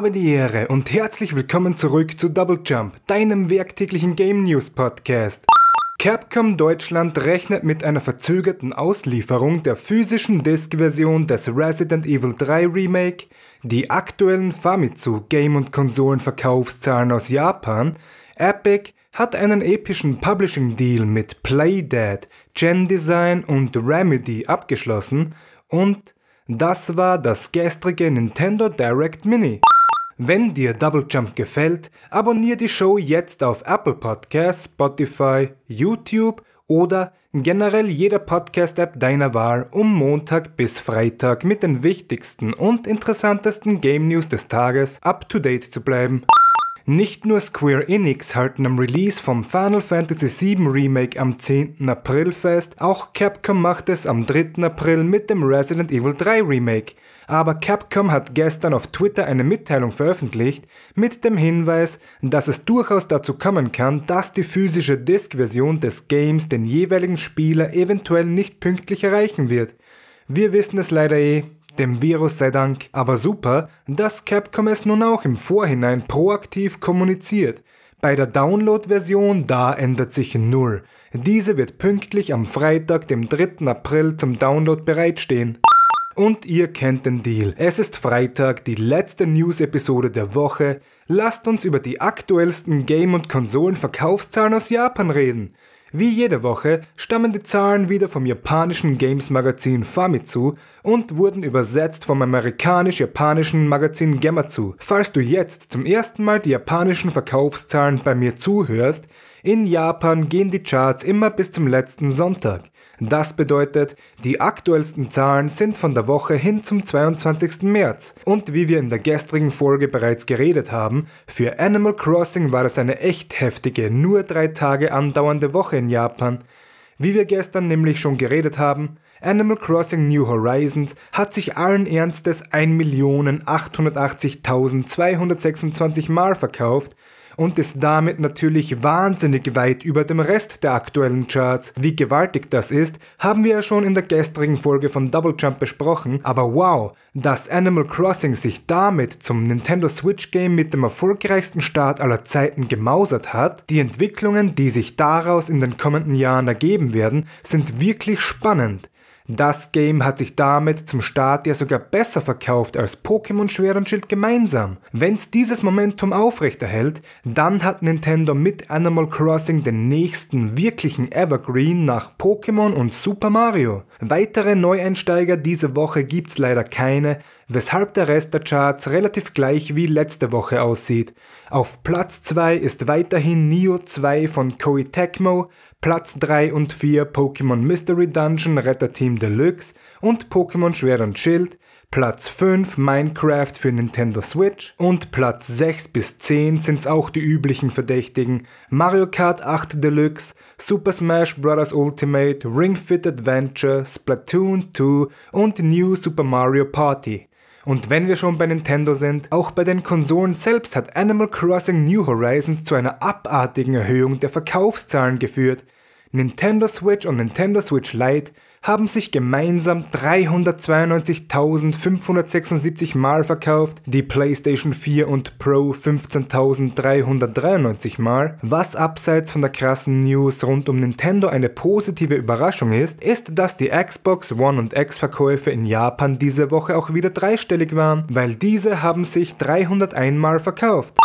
habe die Ehre und herzlich willkommen zurück zu Double Jump, deinem werktäglichen Game News Podcast. Capcom Deutschland rechnet mit einer verzögerten Auslieferung der physischen Disk-Version des Resident Evil 3 Remake, die aktuellen Famitsu Game- und Konsolenverkaufszahlen aus Japan, Epic hat einen epischen Publishing-Deal mit Playdead, Gen Design und Remedy abgeschlossen und das war das gestrige Nintendo Direct Mini. Wenn dir Double Jump gefällt, abonniere die Show jetzt auf Apple Podcasts, Spotify, YouTube oder generell jeder Podcast-App deiner Wahl um Montag bis Freitag mit den wichtigsten und interessantesten Game News des Tages up-to-date zu bleiben. Nicht nur Square Enix halten am Release vom Final Fantasy VII Remake am 10. April fest, auch Capcom macht es am 3. April mit dem Resident Evil 3 Remake aber Capcom hat gestern auf Twitter eine Mitteilung veröffentlicht mit dem Hinweis, dass es durchaus dazu kommen kann, dass die physische Disk-Version des Games den jeweiligen Spieler eventuell nicht pünktlich erreichen wird. Wir wissen es leider eh, dem Virus sei Dank, aber super, dass Capcom es nun auch im Vorhinein proaktiv kommuniziert. Bei der Download-Version da ändert sich null. Diese wird pünktlich am Freitag, dem 3. April zum Download bereitstehen. Und ihr kennt den Deal. Es ist Freitag, die letzte News-Episode der Woche. Lasst uns über die aktuellsten Game- und Konsolenverkaufszahlen aus Japan reden. Wie jede Woche stammen die Zahlen wieder vom japanischen Games-Magazin Famitsu und wurden übersetzt vom amerikanisch-japanischen Magazin Gematsu. Falls du jetzt zum ersten Mal die japanischen Verkaufszahlen bei mir zuhörst, in Japan gehen die Charts immer bis zum letzten Sonntag. Das bedeutet, die aktuellsten Zahlen sind von der Woche hin zum 22. März. Und wie wir in der gestrigen Folge bereits geredet haben, für Animal Crossing war das eine echt heftige, nur drei Tage andauernde Woche in Japan. Wie wir gestern nämlich schon geredet haben, Animal Crossing New Horizons hat sich allen Ernstes 1.880.226 Mal verkauft und ist damit natürlich wahnsinnig weit über dem Rest der aktuellen Charts. Wie gewaltig das ist, haben wir ja schon in der gestrigen Folge von Double Jump besprochen, aber wow, dass Animal Crossing sich damit zum Nintendo Switch Game mit dem erfolgreichsten Start aller Zeiten gemausert hat, die Entwicklungen, die sich daraus in den kommenden Jahren ergeben werden, sind wirklich spannend. Das Game hat sich damit zum Start ja sogar besser verkauft als Pokémon Schwert und Schild gemeinsam. Wenn's dieses Momentum aufrechterhält, dann hat Nintendo mit Animal Crossing den nächsten wirklichen Evergreen nach Pokémon und Super Mario. Weitere Neueinsteiger diese Woche gibt's leider keine, weshalb der Rest der Charts relativ gleich wie letzte Woche aussieht. Auf Platz 2 ist weiterhin Neo 2 von Koei Tecmo, Platz 3 und 4 Pokémon Mystery Dungeon Retter Team Deluxe und Pokémon Schwert und Schild, Platz 5 Minecraft für Nintendo Switch und Platz 6 bis 10 sind's auch die üblichen Verdächtigen Mario Kart 8 Deluxe, Super Smash Bros. Ultimate, Ring Fit Adventure, Splatoon 2 und New Super Mario Party. Und wenn wir schon bei Nintendo sind, auch bei den Konsolen selbst hat Animal Crossing New Horizons zu einer abartigen Erhöhung der Verkaufszahlen geführt. Nintendo Switch und Nintendo Switch Lite haben sich gemeinsam 392.576 Mal verkauft, die PlayStation 4 und Pro 15.393 Mal. Was abseits von der krassen News rund um Nintendo eine positive Überraschung ist, ist, dass die Xbox One und X-Verkäufe in Japan diese Woche auch wieder dreistellig waren, weil diese haben sich 301 Mal verkauft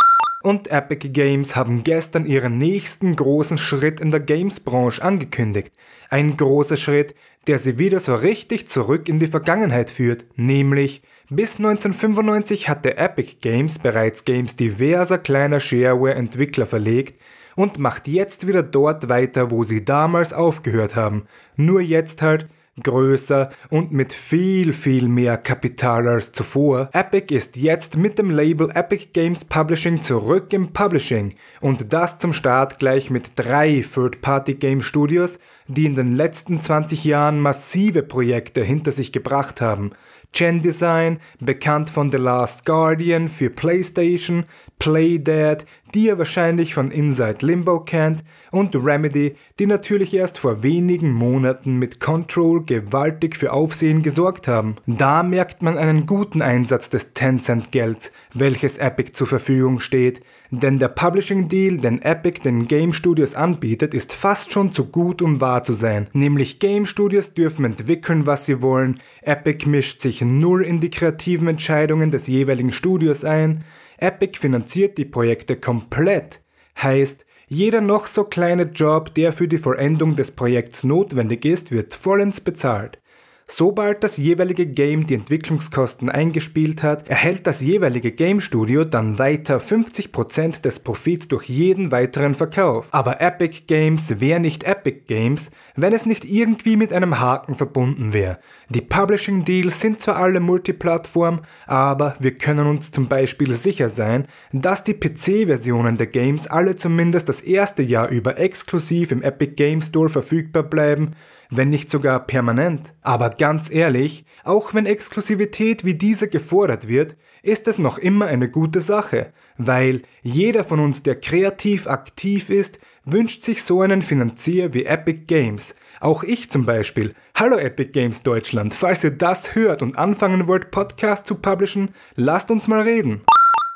und Epic Games haben gestern ihren nächsten großen Schritt in der Games-Branche angekündigt. Ein großer Schritt, der sie wieder so richtig zurück in die Vergangenheit führt, nämlich bis 1995 hatte Epic Games bereits Games diverser kleiner Shareware-Entwickler verlegt und macht jetzt wieder dort weiter, wo sie damals aufgehört haben, nur jetzt halt größer und mit viel, viel mehr Kapital als zuvor. Epic ist jetzt mit dem Label Epic Games Publishing zurück im Publishing und das zum Start gleich mit drei Third-Party-Game-Studios, die in den letzten 20 Jahren massive Projekte hinter sich gebracht haben. Gen Design, bekannt von The Last Guardian für PlayStation, Playdead, die ihr wahrscheinlich von Inside Limbo kennt, und Remedy, die natürlich erst vor wenigen Monaten mit Control gewaltig für Aufsehen gesorgt haben. Da merkt man einen guten Einsatz des Tencent-Gelds, welches Epic zur Verfügung steht, denn der Publishing-Deal, den Epic den Game Studios anbietet, ist fast schon zu gut, um wahr zu sein. Nämlich Game Studios dürfen entwickeln, was sie wollen, Epic mischt sich null in die kreativen Entscheidungen des jeweiligen Studios ein, Epic finanziert die Projekte komplett, heißt, jeder noch so kleine Job, der für die Vollendung des Projekts notwendig ist, wird vollends bezahlt. Sobald das jeweilige Game die Entwicklungskosten eingespielt hat, erhält das jeweilige Game Studio dann weiter 50% des Profits durch jeden weiteren Verkauf. Aber Epic Games wäre nicht Epic Games, wenn es nicht irgendwie mit einem Haken verbunden wäre. Die Publishing Deals sind zwar alle Multiplattform, aber wir können uns zum Beispiel sicher sein, dass die PC-Versionen der Games alle zumindest das erste Jahr über exklusiv im Epic Games Store verfügbar bleiben wenn nicht sogar permanent. Aber ganz ehrlich, auch wenn Exklusivität wie diese gefordert wird, ist es noch immer eine gute Sache, weil jeder von uns, der kreativ aktiv ist, wünscht sich so einen Finanzier wie Epic Games. Auch ich zum Beispiel. Hallo Epic Games Deutschland, falls ihr das hört und anfangen wollt, Podcasts zu publishen, lasst uns mal reden.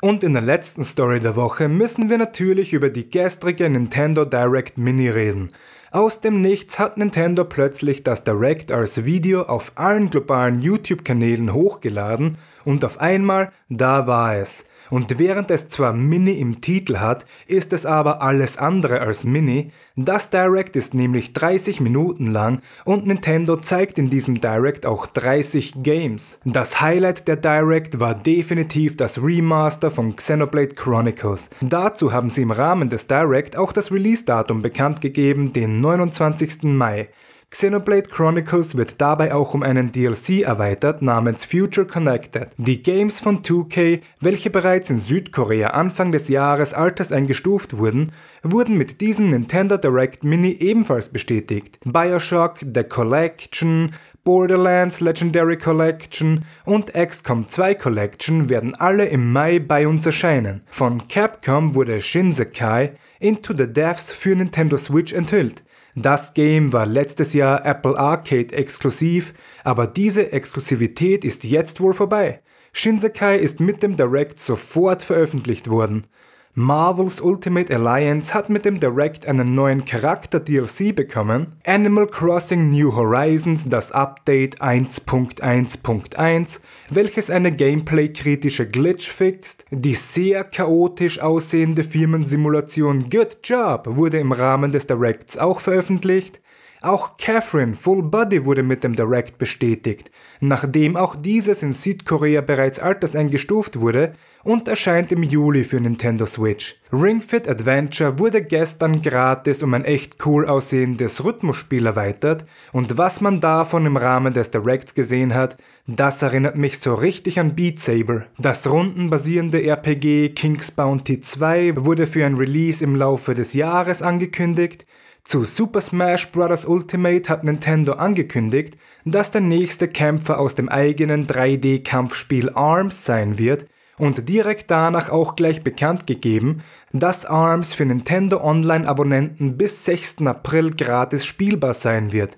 Und in der letzten Story der Woche müssen wir natürlich über die gestrige Nintendo Direct Mini reden. Aus dem Nichts hat Nintendo plötzlich das Direct als Video auf allen globalen YouTube-Kanälen hochgeladen und auf einmal, da war es. Und während es zwar Mini im Titel hat, ist es aber alles andere als Mini. Das Direct ist nämlich 30 Minuten lang und Nintendo zeigt in diesem Direct auch 30 Games. Das Highlight der Direct war definitiv das Remaster von Xenoblade Chronicles. Dazu haben sie im Rahmen des Direct auch das Release-Datum bekannt gegeben, den 29. Mai. Xenoblade Chronicles wird dabei auch um einen DLC erweitert namens Future Connected. Die Games von 2K, welche bereits in Südkorea Anfang des Jahres alters eingestuft wurden, wurden mit diesem Nintendo Direct Mini ebenfalls bestätigt. Bioshock, The Collection, Borderlands Legendary Collection und XCOM 2 Collection werden alle im Mai bei uns erscheinen. Von Capcom wurde Shinsekai Into the Depths für Nintendo Switch enthüllt. Das Game war letztes Jahr Apple Arcade exklusiv, aber diese Exklusivität ist jetzt wohl vorbei. Shinsekai ist mit dem Direct sofort veröffentlicht worden. Marvel's Ultimate Alliance hat mit dem Direct einen neuen Charakter-DLC bekommen, Animal Crossing New Horizons das Update 1.1.1, welches eine gameplay-kritische Glitch fixt, die sehr chaotisch aussehende Firmensimulation Good Job wurde im Rahmen des Directs auch veröffentlicht, auch Catherine Full Body wurde mit dem Direct bestätigt, nachdem auch dieses in Südkorea bereits alterseingestuft wurde und erscheint im Juli für Nintendo Switch. Ring Fit Adventure wurde gestern gratis um ein echt cool aussehendes Rhythmusspiel erweitert und was man davon im Rahmen des Directs gesehen hat, das erinnert mich so richtig an Beat Saber. Das rundenbasierende RPG King's Bounty 2 wurde für ein Release im Laufe des Jahres angekündigt zu Super Smash Bros. Ultimate hat Nintendo angekündigt, dass der nächste Kämpfer aus dem eigenen 3D-Kampfspiel ARMS sein wird und direkt danach auch gleich bekannt gegeben, dass ARMS für Nintendo Online-Abonnenten bis 6. April gratis spielbar sein wird.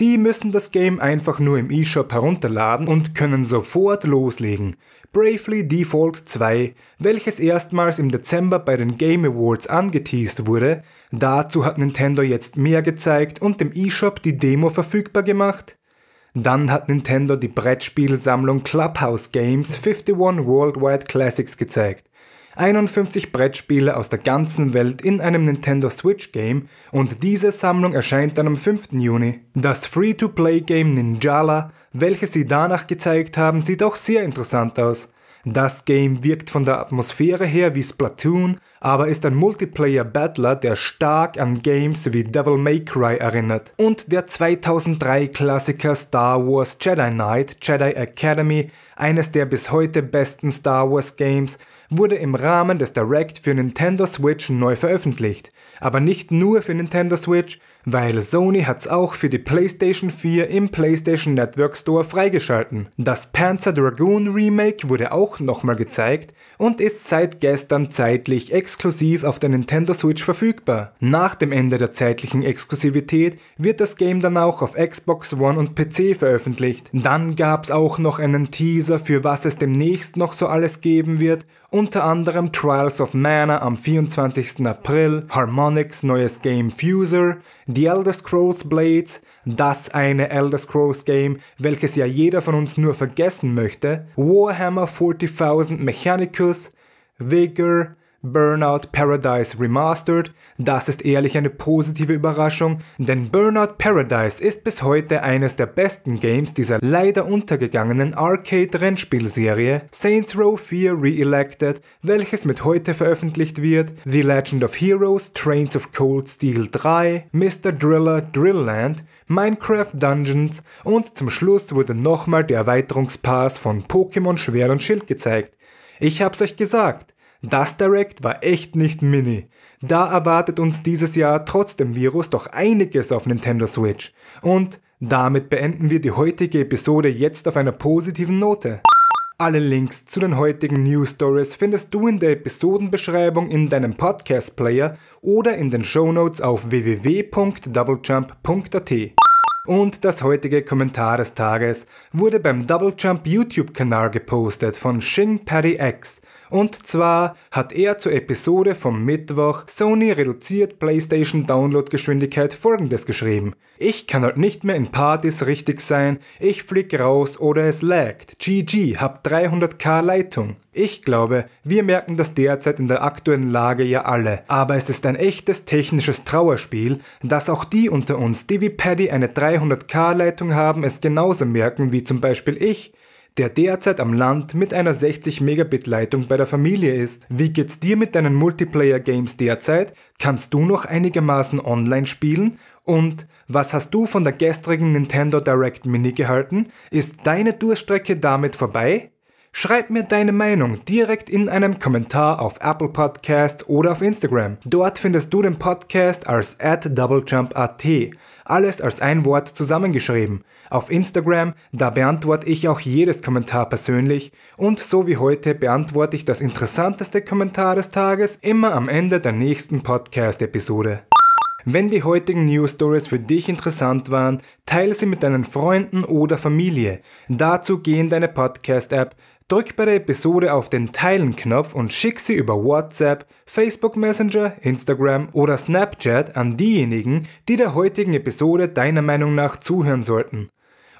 Die müssen das Game einfach nur im eShop herunterladen und können sofort loslegen. Bravely Default 2, welches erstmals im Dezember bei den Game Awards angeteased wurde, dazu hat Nintendo jetzt mehr gezeigt und dem eShop die Demo verfügbar gemacht. Dann hat Nintendo die Brettspielsammlung Clubhouse Games 51 Worldwide Classics gezeigt. 51 Brettspiele aus der ganzen Welt in einem Nintendo Switch Game und diese Sammlung erscheint dann am 5. Juni. Das Free-to-Play-Game Ninjala, welches sie danach gezeigt haben, sieht auch sehr interessant aus. Das Game wirkt von der Atmosphäre her wie Splatoon, aber ist ein Multiplayer-Battler, der stark an Games wie Devil May Cry erinnert und der 2003-Klassiker Star Wars Jedi Knight Jedi Academy, eines der bis heute besten Star Wars Games, wurde im Rahmen des Direct für Nintendo Switch neu veröffentlicht aber nicht nur für Nintendo Switch, weil Sony hat's auch für die PlayStation 4 im PlayStation Network Store freigeschalten. Das Panzer Dragoon Remake wurde auch nochmal gezeigt und ist seit gestern zeitlich exklusiv auf der Nintendo Switch verfügbar. Nach dem Ende der zeitlichen Exklusivität wird das Game dann auch auf Xbox One und PC veröffentlicht. Dann gab's auch noch einen Teaser für was es demnächst noch so alles geben wird unter anderem Trials of Mana am 24. April, Harmonix neues Game Fuser, The Elder Scrolls Blades, das eine Elder Scrolls Game, welches ja jeder von uns nur vergessen möchte, Warhammer 40.000 Mechanicus, Vigor, Burnout Paradise Remastered, das ist ehrlich eine positive Überraschung, denn Burnout Paradise ist bis heute eines der besten Games dieser leider untergegangenen Arcade-Rennspielserie Saints Row 4 Re-Elected, welches mit heute veröffentlicht wird, The Legend of Heroes, Trains of Cold Steel 3, Mr. Driller Drillland, Minecraft Dungeons und zum Schluss wurde nochmal der Erweiterungspass von Pokémon Schwert und Schild gezeigt. Ich hab's euch gesagt, das Direct war echt nicht mini. Da erwartet uns dieses Jahr trotz dem Virus doch einiges auf Nintendo Switch. Und damit beenden wir die heutige Episode jetzt auf einer positiven Note. Alle Links zu den heutigen News Stories findest du in der Episodenbeschreibung in deinem Podcast Player oder in den Shownotes auf www.doublejump.at. Und das heutige Kommentar des Tages wurde beim Double Jump YouTube Kanal gepostet von Shin Patty X und zwar hat er zur Episode vom Mittwoch Sony reduziert PlayStation Download Geschwindigkeit folgendes geschrieben. Ich kann halt nicht mehr in Partys richtig sein, ich flieg raus oder es laggt. GG, hab 300k Leitung. Ich glaube, wir merken das derzeit in der aktuellen Lage ja alle, aber es ist ein echtes technisches Trauerspiel, dass auch die unter uns, die wie Paddy eine 300k Leitung haben, es genauso merken wie zum Beispiel ich, der derzeit am Land mit einer 60 Megabit Leitung bei der Familie ist. Wie geht's dir mit deinen Multiplayer Games derzeit? Kannst du noch einigermaßen online spielen? Und was hast du von der gestrigen Nintendo Direct Mini gehalten? Ist deine Durststrecke damit vorbei? Schreib mir deine Meinung direkt in einem Kommentar auf Apple Podcast oder auf Instagram. Dort findest du den Podcast als at doublejump.at. Alles als ein Wort zusammengeschrieben. Auf Instagram, da beantworte ich auch jedes Kommentar persönlich und so wie heute beantworte ich das interessanteste Kommentar des Tages immer am Ende der nächsten Podcast-Episode. Wenn die heutigen News Stories für dich interessant waren, teile sie mit deinen Freunden oder Familie. Dazu geh in deine Podcast-App, Drück bei der Episode auf den Teilen-Knopf und schick sie über WhatsApp, Facebook Messenger, Instagram oder Snapchat an diejenigen, die der heutigen Episode deiner Meinung nach zuhören sollten.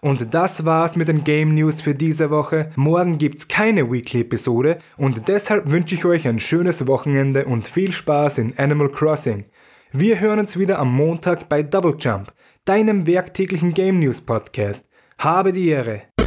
Und das war's mit den Game News für diese Woche. Morgen gibt's keine Weekly-Episode und deshalb wünsche ich euch ein schönes Wochenende und viel Spaß in Animal Crossing. Wir hören uns wieder am Montag bei Double Jump, deinem werktäglichen Game News Podcast. Habe die Ehre!